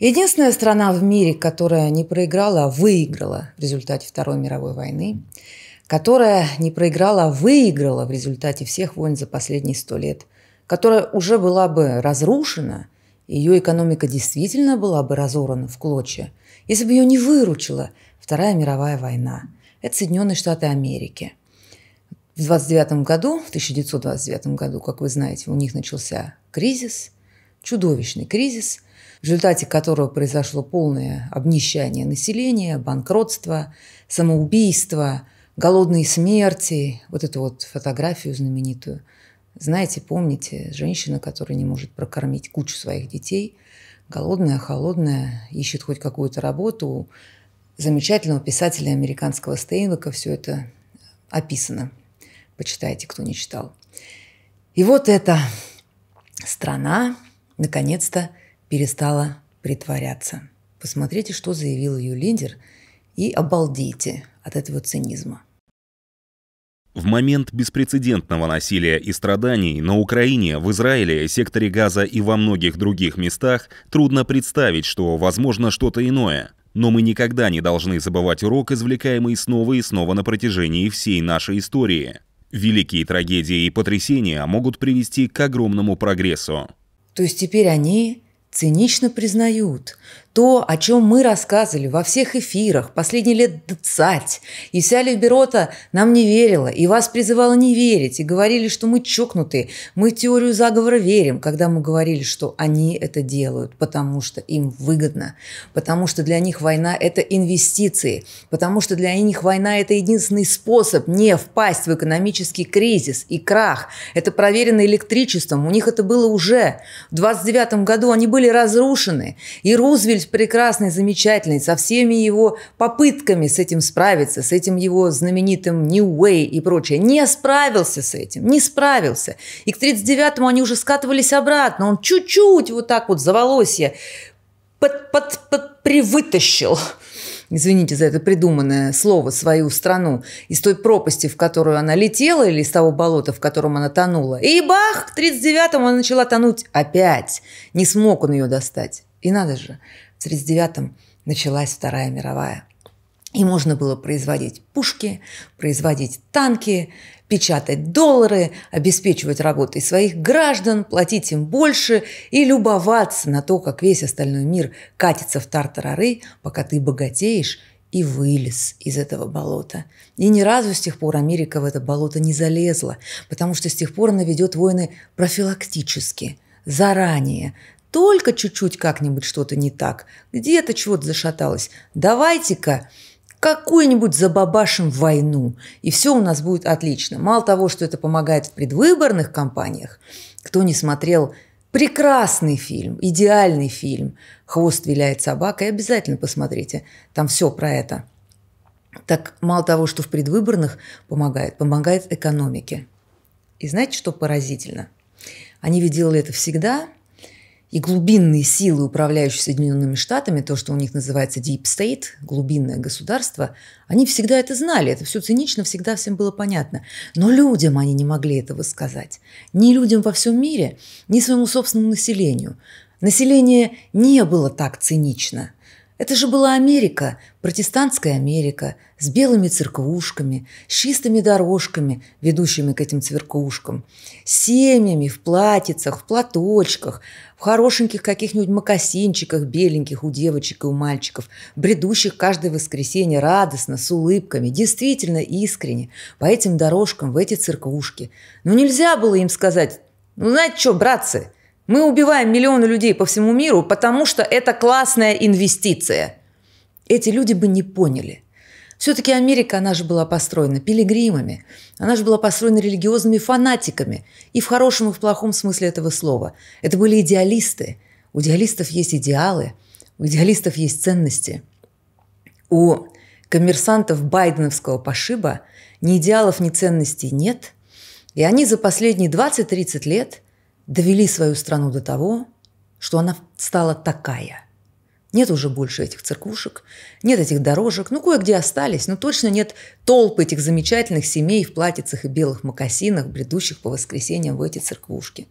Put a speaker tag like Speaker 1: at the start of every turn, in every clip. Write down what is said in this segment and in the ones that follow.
Speaker 1: Единственная страна в мире, которая не проиграла, а выиграла в результате Второй мировой войны, которая не проиграла, а выиграла в результате всех войн за последние сто лет, которая уже была бы разрушена, ее экономика действительно была бы разорвана в клочья, если бы ее не выручила Вторая мировая война. Это Соединенные Штаты Америки. В 29 году, в 1929 году, как вы знаете, у них начался кризис, чудовищный кризис – в результате которого произошло полное обнищание населения, банкротство, самоубийство, голодные смерти, вот эту вот фотографию знаменитую. Знаете, помните, женщина, которая не может прокормить кучу своих детей, голодная, холодная, ищет хоть какую-то работу, замечательного писателя американского Стейнвика все это описано. Почитайте, кто не читал. И вот эта страна, наконец-то, перестала притворяться. Посмотрите, что заявил ее лидер, и обалдейте от этого цинизма.
Speaker 2: В момент беспрецедентного насилия и страданий на Украине, в Израиле, секторе Газа и во многих других местах трудно представить, что возможно что-то иное. Но мы никогда не должны забывать урок, извлекаемый снова и снова на протяжении всей нашей истории. Великие трагедии и потрясения могут привести к огромному прогрессу.
Speaker 1: То есть теперь они Цинично признают, то, о чем мы рассказывали во всех эфирах последние лет двадцать, и вся Либерота нам не верила, и вас призывала не верить, и говорили, что мы чокнутые, мы теорию заговора верим, когда мы говорили, что они это делают, потому что им выгодно, потому что для них война – это инвестиции, потому что для них война – это единственный способ не впасть в экономический кризис и крах. Это проверено электричеством, у них это было уже. В 29 году они были разрушены, и Рузвельт прекрасный, замечательный, со всеми его попытками с этим справиться, с этим его знаменитым New Way и прочее, не справился с этим, не справился. И к 39-му они уже скатывались обратно, он чуть-чуть вот так вот заволосье под, под, под привытащил извините за это придуманное слово, свою страну, из той пропасти, в которую она летела, или из того болота, в котором она тонула. И бах, к 39-му она начала тонуть опять. Не смог он ее достать. И надо же, в 1939 началась Вторая мировая. И можно было производить пушки, производить танки, печатать доллары, обеспечивать работой своих граждан, платить им больше и любоваться на то, как весь остальной мир катится в тартарары, пока ты богатеешь и вылез из этого болота. И ни разу с тех пор Америка в это болото не залезла, потому что с тех пор она ведет войны профилактически, заранее, только чуть-чуть как-нибудь что-то не так, где-то чего-то зашаталось. Давайте-ка какую-нибудь забабашим войну, и все у нас будет отлично. Мало того, что это помогает в предвыборных кампаниях, кто не смотрел прекрасный фильм, идеальный фильм «Хвост виляет собакой», обязательно посмотрите, там все про это. Так мало того, что в предвыборных помогает, помогает экономике. И знаете, что поразительно? Они ведь делали это всегда – и глубинные силы, управляющие Соединенными Штатами, то, что у них называется Deep State, глубинное государство, они всегда это знали, это все цинично, всегда всем было понятно. Но людям они не могли этого сказать. Ни людям во всем мире, ни своему собственному населению. Население не было так цинично. Это же была Америка, протестантская Америка, с белыми церквушками, с чистыми дорожками, ведущими к этим церквушкам, с семьями в платьицах, в платочках, в хорошеньких каких-нибудь макосинчиках беленьких у девочек и у мальчиков, бредущих каждое воскресенье радостно, с улыбками, действительно искренне, по этим дорожкам, в эти церквушки. но нельзя было им сказать, ну знаете что, братцы, мы убиваем миллионы людей по всему миру, потому что это классная инвестиция. Эти люди бы не поняли – все-таки Америка, она же была построена пилигримами, она же была построена религиозными фанатиками, и в хорошем и в плохом смысле этого слова. Это были идеалисты. У идеалистов есть идеалы, у идеалистов есть ценности. У коммерсантов байденовского пошиба ни идеалов, ни ценностей нет, и они за последние 20-30 лет довели свою страну до того, что она стала такая – нет уже больше этих церквушек, нет этих дорожек, ну кое-где остались, но точно нет толпы этих замечательных семей в платьицах и белых мокасинах, бредущих по воскресеньям в эти церквушки.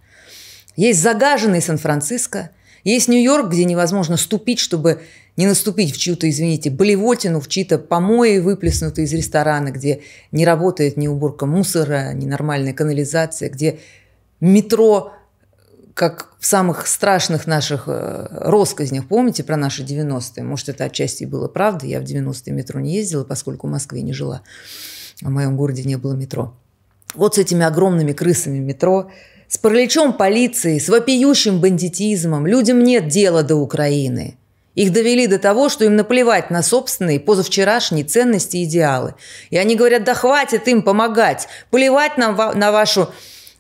Speaker 1: Есть загаженный Сан-Франциско, есть Нью-Йорк, где невозможно ступить, чтобы не наступить в чью-то, извините, болевотину, в чьи-то помои, выплеснутые из ресторана, где не работает ни уборка мусора, ни нормальная канализация, где метро как в самых страшных наших э, россказнях, помните про наши 90-е? Может, это отчасти и было правда, я в 90-е метро не ездила, поскольку в Москве не жила, в моем городе не было метро. Вот с этими огромными крысами метро, с параличом полиции, с вопиющим бандитизмом, людям нет дела до Украины – их довели до того, что им наплевать на собственные позавчерашние ценности и идеалы. И они говорят, да хватит им помогать, плевать нам на вашу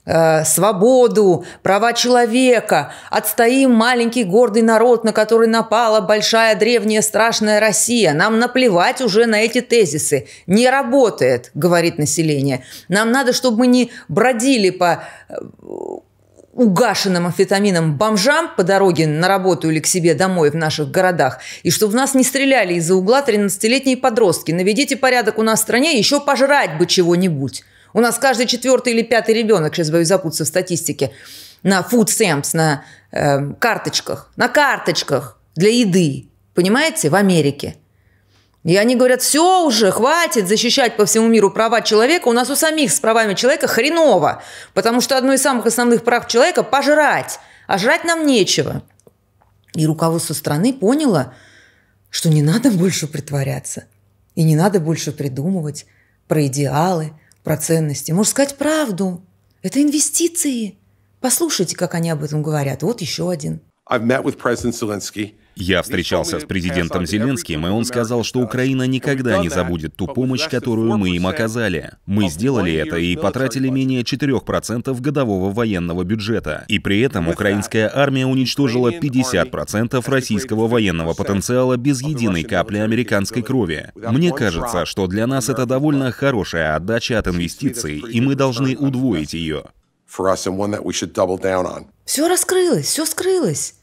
Speaker 1: Э, свободу, права человека, отстоим маленький гордый народ, на который напала большая древняя страшная Россия. Нам наплевать уже на эти тезисы. Не работает, говорит население. Нам надо, чтобы мы не бродили по э, угашенным амфетамином бомжам по дороге на работу или к себе домой в наших городах, и чтобы в нас не стреляли из-за угла 13-летние подростки. Наведите порядок у нас в стране, еще пожрать бы чего-нибудь. У нас каждый четвертый или пятый ребенок, сейчас боюсь запутаться в статистике, на food stamps, на э, карточках, на карточках для еды, понимаете, в Америке. И они говорят, все уже, хватит защищать по всему миру права человека. У нас у самих с правами человека хреново, потому что одно из самых основных прав человека – пожрать. А жрать нам нечего. И руководство страны поняло, что не надо больше притворяться. И не надо больше придумывать про идеалы – про ценности. Можно сказать правду. Это инвестиции. Послушайте, как они об этом говорят. Вот еще один.
Speaker 3: Я
Speaker 2: встречался с президентом Зеленским, и он сказал, что Украина никогда не забудет ту помощь, которую мы им оказали. Мы сделали это и потратили менее 4% годового военного бюджета. И при этом украинская армия уничтожила 50% российского военного потенциала без единой капли американской крови. Мне кажется, что для нас это довольно хорошая отдача от инвестиций, и мы должны удвоить ее.
Speaker 3: Все
Speaker 1: раскрылось, все скрылось.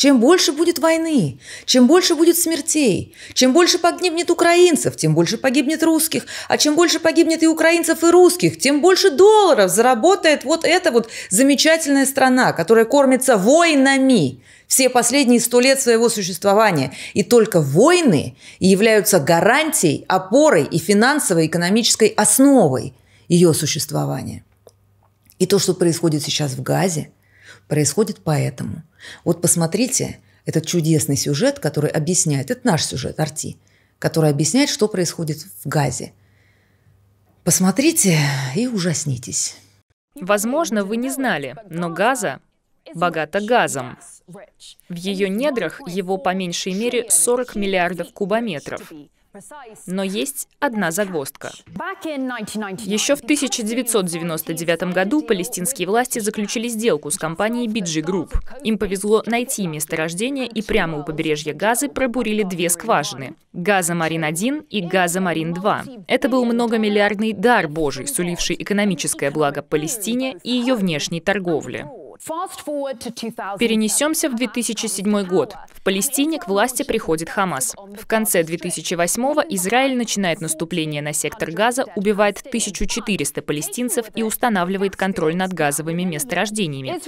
Speaker 1: Чем больше будет войны, чем больше будет смертей, чем больше погибнет украинцев, тем больше погибнет русских, а чем больше погибнет и украинцев, и русских, тем больше долларов заработает вот эта вот замечательная страна, которая кормится войнами все последние сто лет своего существования. И только войны являются гарантией, опорой и финансовой, экономической основой ее существования. И то, что происходит сейчас в Газе, происходит поэтому – вот посмотрите этот чудесный сюжет, который объясняет, это наш сюжет, Арти, который объясняет, что происходит в Газе. Посмотрите и ужаснитесь.
Speaker 4: Возможно, вы не знали, но Газа богата газом. В ее недрах его по меньшей мере 40 миллиардов кубометров. Но есть одна загвоздка. Еще в 1999 году палестинские власти заключили сделку с компанией BG Group. Им повезло найти месторождение и прямо у побережья Газы пробурили две скважины – Газа-Марин-1 и Газа-Марин-2. Это был многомиллиардный дар Божий, суливший экономическое благо Палестине и ее внешней торговле. Перенесемся в 2007 год. В Палестине к власти приходит Хамас. В конце 2008-го Израиль начинает наступление на сектор Газа, убивает 1400 палестинцев и устанавливает контроль над газовыми месторождениями.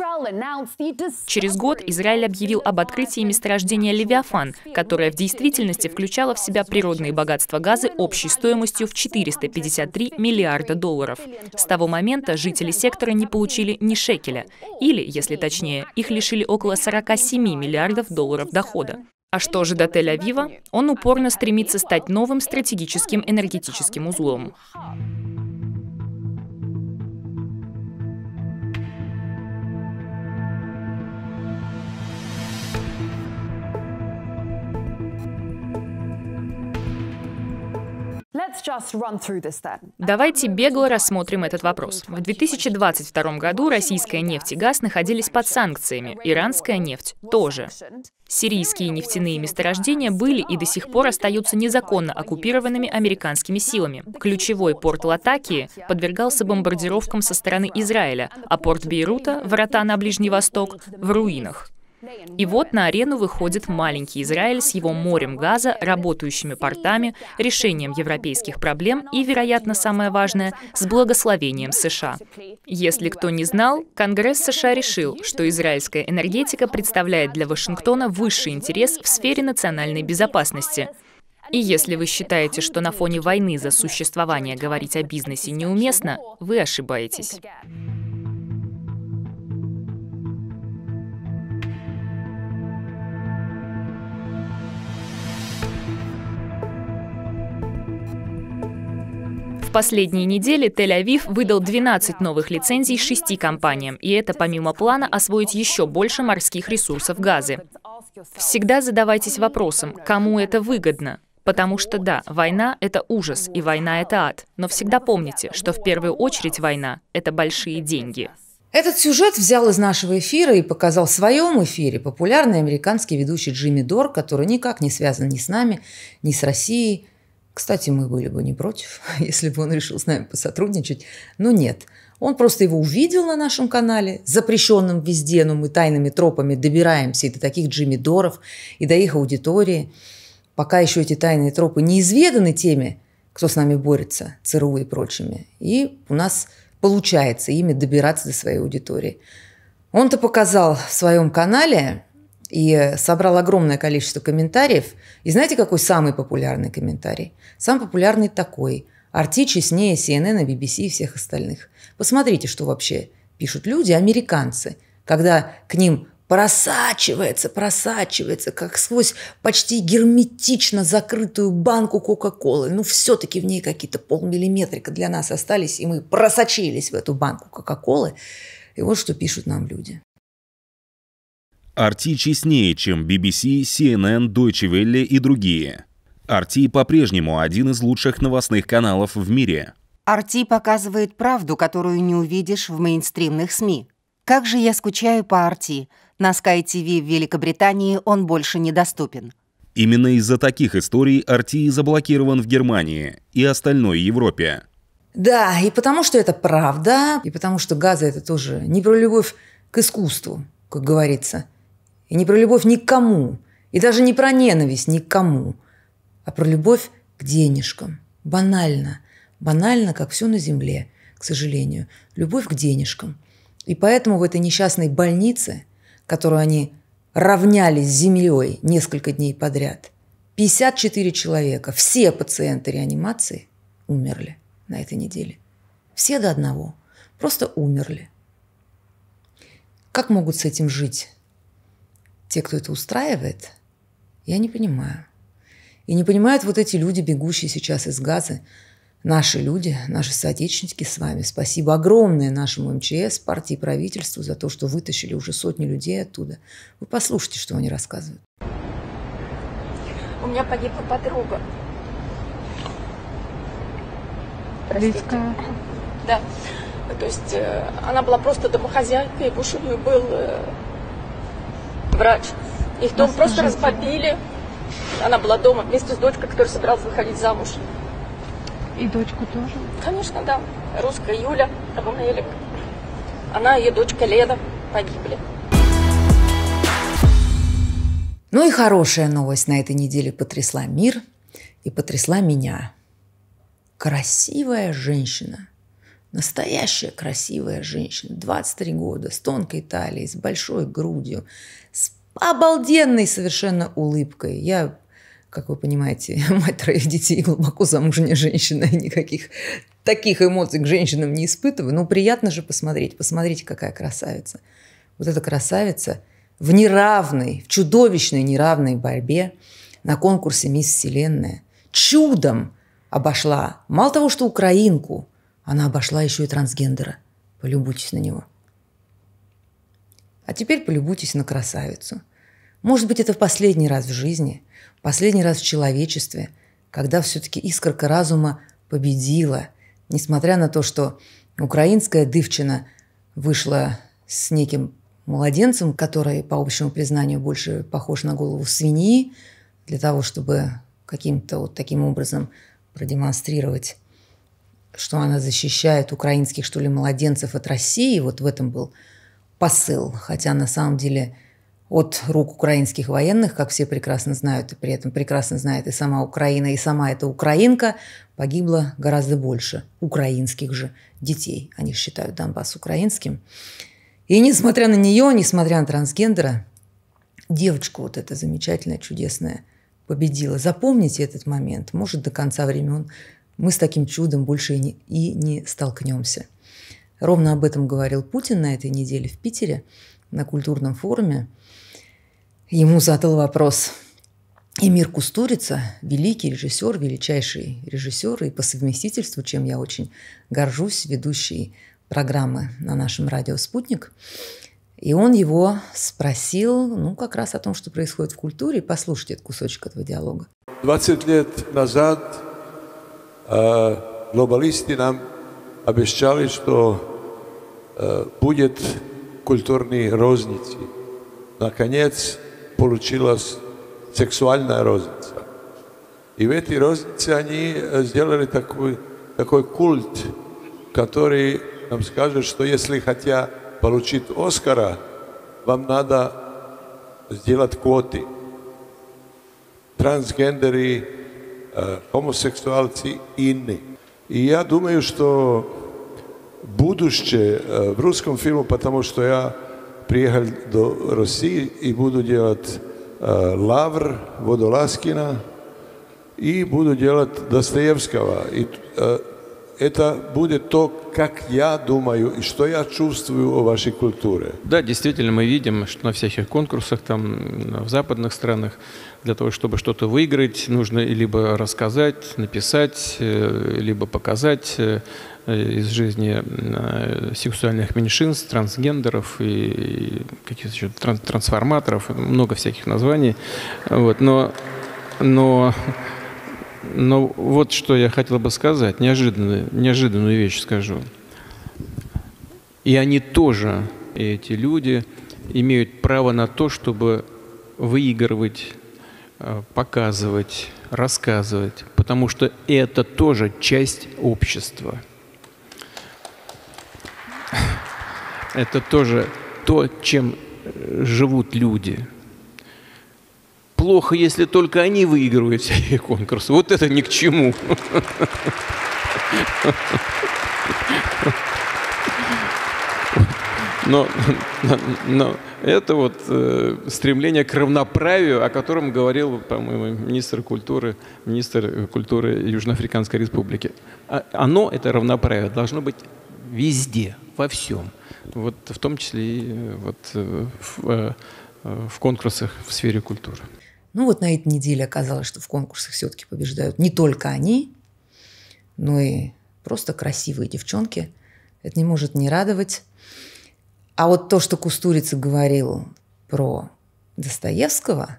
Speaker 4: Через год Израиль объявил об открытии месторождения «Левиафан», которое в действительности включало в себя природные богатства Газы общей стоимостью в 453 миллиарда долларов. С того момента жители сектора не получили ни шекеля, или лишили, если точнее, их лишили около 47 миллиардов долларов дохода. А что же до Тель-Авива? Он упорно стремится стать новым стратегическим энергетическим узлом. Давайте бегло рассмотрим этот вопрос. В 2022 году российская нефть и газ находились под санкциями, иранская нефть тоже. Сирийские нефтяные месторождения были и до сих пор остаются незаконно оккупированными американскими силами. Ключевой порт Латакии подвергался бомбардировкам со стороны Израиля, а порт Бейрута, врата на Ближний Восток, в руинах. И вот на арену выходит маленький Израиль с его морем газа, работающими портами, решением европейских проблем и, вероятно, самое важное, с благословением США. Если кто не знал, Конгресс США решил, что израильская энергетика представляет для Вашингтона высший интерес в сфере национальной безопасности. И если вы считаете, что на фоне войны за существование говорить о бизнесе неуместно, вы ошибаетесь. последние недели Тель-Авив выдал 12 новых лицензий шести компаниям, и это помимо плана освоить еще больше морских ресурсов Газы. Всегда задавайтесь вопросом, кому это выгодно? Потому что да, война — это ужас, и война — это ад. Но всегда помните, что в первую очередь война — это большие деньги. Этот сюжет
Speaker 1: взял из нашего эфира и показал в своем эфире популярный американский ведущий Джимми Дор, который никак не связан ни с нами, ни с Россией, кстати, мы были бы не против, если бы он решил с нами посотрудничать, но нет. Он просто его увидел на нашем канале, запрещенном везде, но мы тайными тропами добираемся и до таких Джимми Доров, и до их аудитории. Пока еще эти тайные тропы неизведаны теми, кто с нами борется, ЦРУ и прочими. И у нас получается ими добираться до своей аудитории. Он-то показал в своем канале, и собрал огромное количество комментариев. И знаете, какой самый популярный комментарий? Самый популярный такой. Арти честнее CNN, BBC и всех остальных. Посмотрите, что вообще пишут люди, американцы, когда к ним просачивается, просачивается, как сквозь почти герметично закрытую банку Кока-Колы. Ну, все-таки в ней какие-то полмиллиметрика для нас остались, и мы просочились в эту банку Кока-Колы. И вот что пишут нам люди.
Speaker 2: RT честнее, чем BBC, CNN, Deutsche Welle и другие. RT по-прежнему один из лучших новостных каналов в мире.
Speaker 1: RT показывает правду, которую не увидишь в мейнстримных СМИ. Как же я скучаю по RT. На Sky TV в Великобритании он больше недоступен.
Speaker 2: Именно из-за таких историй RT заблокирован в Германии и остальной Европе.
Speaker 1: Да, и потому что это правда, и потому что газа это тоже не про любовь к искусству, как говорится. И не про любовь никому. И даже не про ненависть никому. А про любовь к денежкам. Банально. Банально, как все на земле, к сожалению. Любовь к денежкам. И поэтому в этой несчастной больнице, которую они равняли с землей несколько дней подряд, 54 человека, все пациенты реанимации умерли на этой неделе. Все до одного. Просто умерли. Как могут с этим жить те, кто это устраивает, я не понимаю. И не понимают вот эти люди, бегущие сейчас из Газы, наши люди, наши соотечественники с вами. Спасибо огромное нашему МЧС, партии, правительству за то, что вытащили уже сотни людей оттуда. Вы послушайте, что они рассказывают. У меня погибла подруга. Простите. Да. То есть э, она была просто домохозяйкой, муж у нее был э, врач. Их дом просто ужасно. разбомбили.
Speaker 4: Она была дома вместе с дочкой, которая собиралась выходить замуж.
Speaker 5: И дочку тоже?
Speaker 4: Конечно, да. Русская Юля Абумелик. Она и ее дочка Леда погибли.
Speaker 1: Ну и хорошая новость на этой неделе потрясла мир и потрясла меня. Красивая женщина – Настоящая красивая женщина, 23 года, с тонкой талией, с большой грудью, с обалденной совершенно улыбкой. Я, как вы понимаете, мать троих детей, глубоко замужняя женщина, никаких таких эмоций к женщинам не испытываю. Но ну, приятно же посмотреть. Посмотрите, какая красавица. Вот эта красавица в неравной, в чудовищной неравной борьбе на конкурсе «Мисс Вселенная» чудом обошла мало того, что украинку – она обошла еще и трансгендера. Полюбуйтесь на него. А теперь полюбуйтесь на красавицу. Может быть, это в последний раз в жизни, последний раз в человечестве, когда все-таки искорка разума победила, несмотря на то, что украинская дывчина вышла с неким младенцем, который, по общему признанию, больше похож на голову свиньи, для того, чтобы каким-то вот таким образом продемонстрировать что она защищает украинских, что ли, младенцев от России. Вот в этом был посыл. Хотя на самом деле от рук украинских военных, как все прекрасно знают, и при этом прекрасно знает и сама Украина, и сама эта украинка, погибло гораздо больше украинских же детей. Они считают Донбасс украинским. И несмотря на нее, несмотря на трансгендера, девочку вот эта замечательная, чудесная победила. Запомните этот момент. Может, до конца времен мы с таким чудом больше и не, и не столкнемся. Ровно об этом говорил Путин на этой неделе в Питере на культурном форуме. Ему задал вопрос Эмир Кустурица, великий режиссер, величайший режиссер и по совместительству, чем я очень горжусь, ведущий программы на нашем радио «Спутник». И он его спросил, ну, как раз о том, что происходит в культуре. Послушайте этот кусочек этого диалога.
Speaker 3: 20 лет назад globalisti нам обещали, что будет культурные розницы. Наконец получилась сексуальная розница. И в этой рознице они сделали такой, такой культ, который нам скажет, что если хотя получить Оскара, вам надо сделать квоты. Трансгендеры homoseksualci i ne. I ja dumaju što budušće e, v ruskom filmu, pa tamo što ja prijehal do Rosije i budu djelat e, Lavr Vodolaskina i budu djelat Dostojevskava. I e, это будет то, как я думаю и что я чувствую о вашей культуре.
Speaker 5: Да, действительно, мы видим, что на всяких конкурсах, там, в западных странах, для того, чтобы что-то выиграть, нужно либо рассказать, написать, э, либо показать э, из жизни э, сексуальных меньшинств, трансгендеров и каких-то еще трансформаторов, много всяких названий. Вот, но, но но вот что я хотел бы сказать, неожиданную, неожиданную вещь скажу. И они тоже, и эти люди, имеют право на то, чтобы выигрывать, э, показывать, рассказывать, потому что это тоже часть общества. Это тоже то, чем э, живут люди. Плохо, если только они выигрывают всякие конкурсы. Вот это ни к чему. Но, но, это вот э, стремление к равноправию, о котором говорил, по-моему, министр культуры, министр э, культуры Южноафриканской Республики. А, оно, это равноправие, должно быть везде, во всем. Вот, в том числе и э, вот, э, в, в конкурсах в сфере культуры.
Speaker 1: Ну вот на этой неделе оказалось, что в конкурсах все-таки побеждают не только они, но и просто красивые девчонки. Это не может не радовать. А вот то, что Кустурица говорил про Достоевского,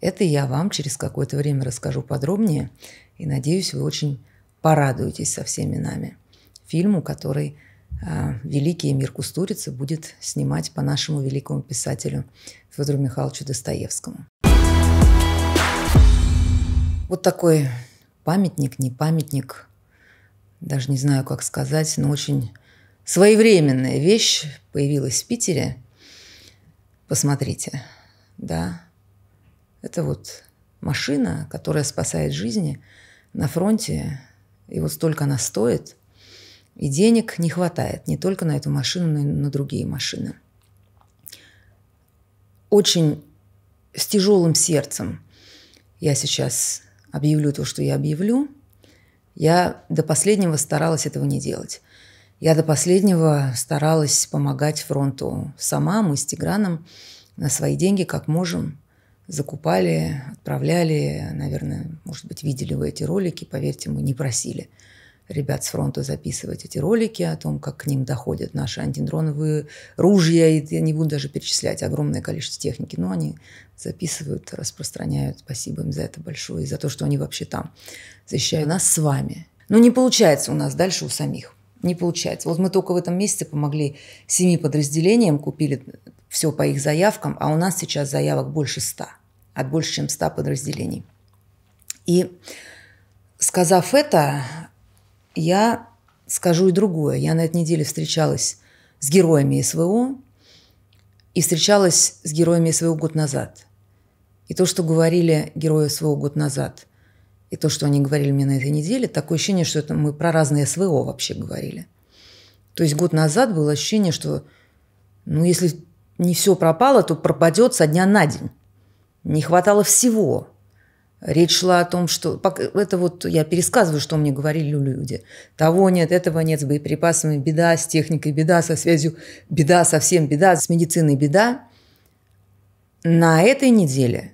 Speaker 1: это я вам через какое-то время расскажу подробнее. И надеюсь, вы очень порадуетесь со всеми нами. Фильму, который э, а, великий мир Кустурица будет снимать по нашему великому писателю Федору Михайловичу Достоевскому. Вот такой памятник, не памятник, даже не знаю, как сказать, но очень своевременная вещь появилась в Питере. Посмотрите, да, это вот машина, которая спасает жизни на фронте, и вот столько она стоит, и денег не хватает не только на эту машину, но и на другие машины. Очень с тяжелым сердцем я сейчас объявлю то, что я объявлю, я до последнего старалась этого не делать. Я до последнего старалась помогать фронту сама, мы с Тиграном на свои деньги, как можем, закупали, отправляли, наверное, может быть, видели вы эти ролики, поверьте, мы не просили – ребят с фронта записывать эти ролики о том, как к ним доходят наши антидроновые ружья, и я не буду даже перечислять огромное количество техники, но они записывают, распространяют. Спасибо им за это большое и за то, что они вообще там защищают нас с вами. Но ну, не получается у нас дальше у самих. Не получается. Вот мы только в этом месяце помогли семи подразделениям, купили все по их заявкам, а у нас сейчас заявок больше ста, от больше, чем ста подразделений. И сказав это, я скажу и другое. Я на этой неделе встречалась с героями СВО и встречалась с героями СВО год назад. И то, что говорили герои СВО год назад, и то, что они говорили мне на этой неделе, такое ощущение, что это мы про разные СВО вообще говорили. То есть год назад было ощущение, что ну, если не все пропало, то пропадет со дня на день. Не хватало всего. Речь шла о том, что... Это вот я пересказываю, что мне говорили люди. Того нет, этого нет, с боеприпасами беда, с техникой беда, со связью беда, совсем беда, с медициной беда. На этой неделе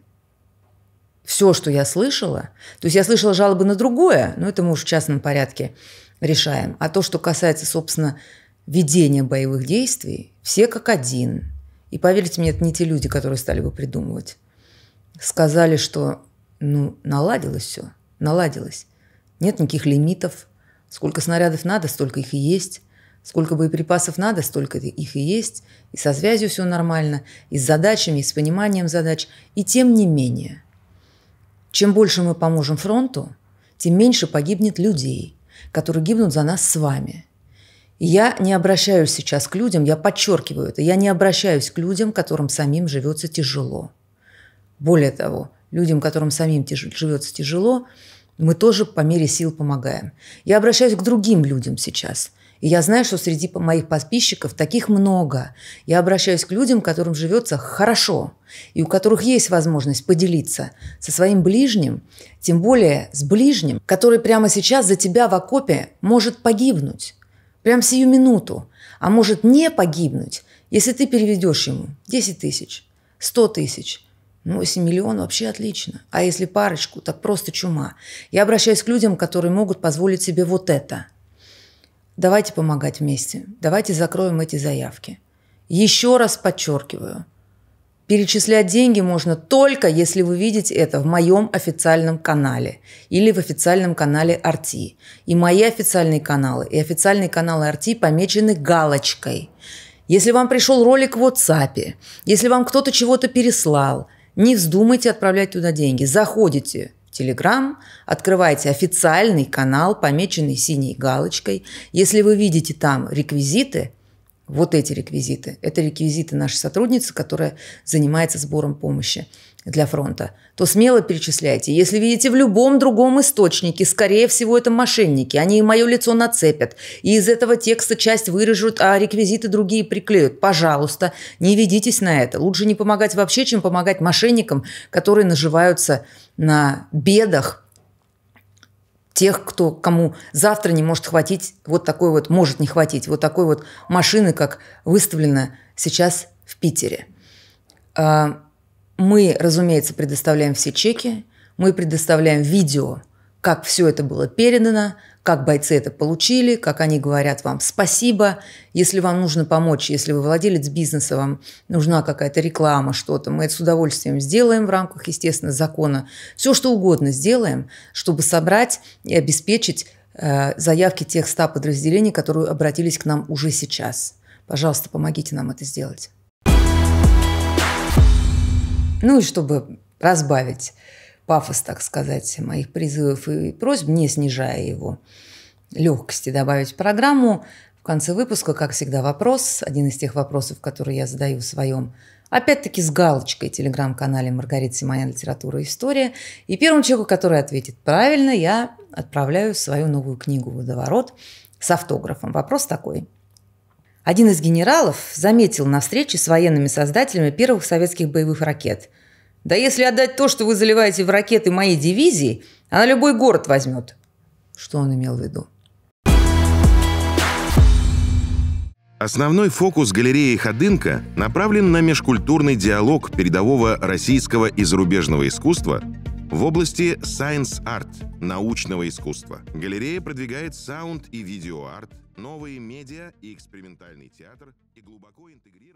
Speaker 1: все, что я слышала, то есть я слышала жалобы на другое, но это мы уж в частном порядке решаем. А то, что касается, собственно, ведения боевых действий, все как один. И поверьте мне, это не те люди, которые стали бы придумывать. Сказали, что ну, наладилось все, наладилось. Нет никаких лимитов. Сколько снарядов надо, столько их и есть. Сколько боеприпасов надо, столько их и есть. И со связью все нормально, и с задачами, и с пониманием задач. И тем не менее, чем больше мы поможем фронту, тем меньше погибнет людей, которые гибнут за нас с вами. я не обращаюсь сейчас к людям, я подчеркиваю это, я не обращаюсь к людям, которым самим живется тяжело. Более того, людям, которым самим тяж- живется тяжело, мы тоже по мере сил помогаем. Я обращаюсь к другим людям сейчас. И я знаю, что среди моих подписчиков таких много. Я обращаюсь к людям, которым живется хорошо, и у которых есть возможность поделиться со своим ближним, тем более с ближним, который прямо сейчас за тебя в окопе может погибнуть. прям сию минуту. А может не погибнуть, если ты переведешь ему 10 тысяч, 100 тысяч – ну, если миллионов вообще отлично. А если парочку, так просто чума. Я обращаюсь к людям, которые могут позволить себе вот это. Давайте помогать вместе. Давайте закроем эти заявки. Еще раз подчеркиваю. Перечислять деньги можно только, если вы видите это в моем официальном канале или в официальном канале RT. И мои официальные каналы и официальные каналы RT помечены галочкой. Если вам пришел ролик в WhatsApp, если вам кто-то чего-то переслал – не вздумайте отправлять туда деньги. Заходите в Telegram, открываете официальный канал, помеченный синей галочкой. Если вы видите там реквизиты, вот эти реквизиты, это реквизиты нашей сотрудницы, которая занимается сбором помощи для фронта, то смело перечисляйте. Если видите в любом другом источнике, скорее всего, это мошенники. Они мое лицо нацепят. И из этого текста часть вырежут, а реквизиты другие приклеют. Пожалуйста, не ведитесь на это. Лучше не помогать вообще, чем помогать мошенникам, которые наживаются на бедах тех, кто, кому завтра не может хватить, вот такой вот, может не хватить, вот такой вот машины, как выставлена сейчас в Питере. А, мы, разумеется, предоставляем все чеки, мы предоставляем видео, как все это было передано, как бойцы это получили, как они говорят вам спасибо. Если вам нужно помочь, если вы владелец бизнеса, вам нужна какая-то реклама, что-то, мы это с удовольствием сделаем в рамках, естественно, закона. Все, что угодно сделаем, чтобы собрать и обеспечить э, заявки тех 100 подразделений, которые обратились к нам уже сейчас. Пожалуйста, помогите нам это сделать. Ну и чтобы разбавить пафос, так сказать, моих призывов и просьб, не снижая его легкости, добавить в программу, в конце выпуска, как всегда, вопрос, один из тех вопросов, который я задаю в своем Опять-таки с галочкой телеграм-канале Маргарита Симонян «Литература и история». И первому человеку, который ответит правильно, я отправляю свою новую книгу «Водоворот» с автографом. Вопрос такой. Один из генералов заметил на встрече с военными создателями первых советских боевых ракет. «Да если отдать то, что вы заливаете в ракеты моей дивизии, она любой город возьмет». Что он имел в виду?
Speaker 2: Основной фокус галереи «Ходынка» направлен на межкультурный диалог передового российского и зарубежного искусства в области science art – научного искусства. Галерея продвигает саунд и видеоарт – новые медиа и экспериментальный театр и глубоко интегрирован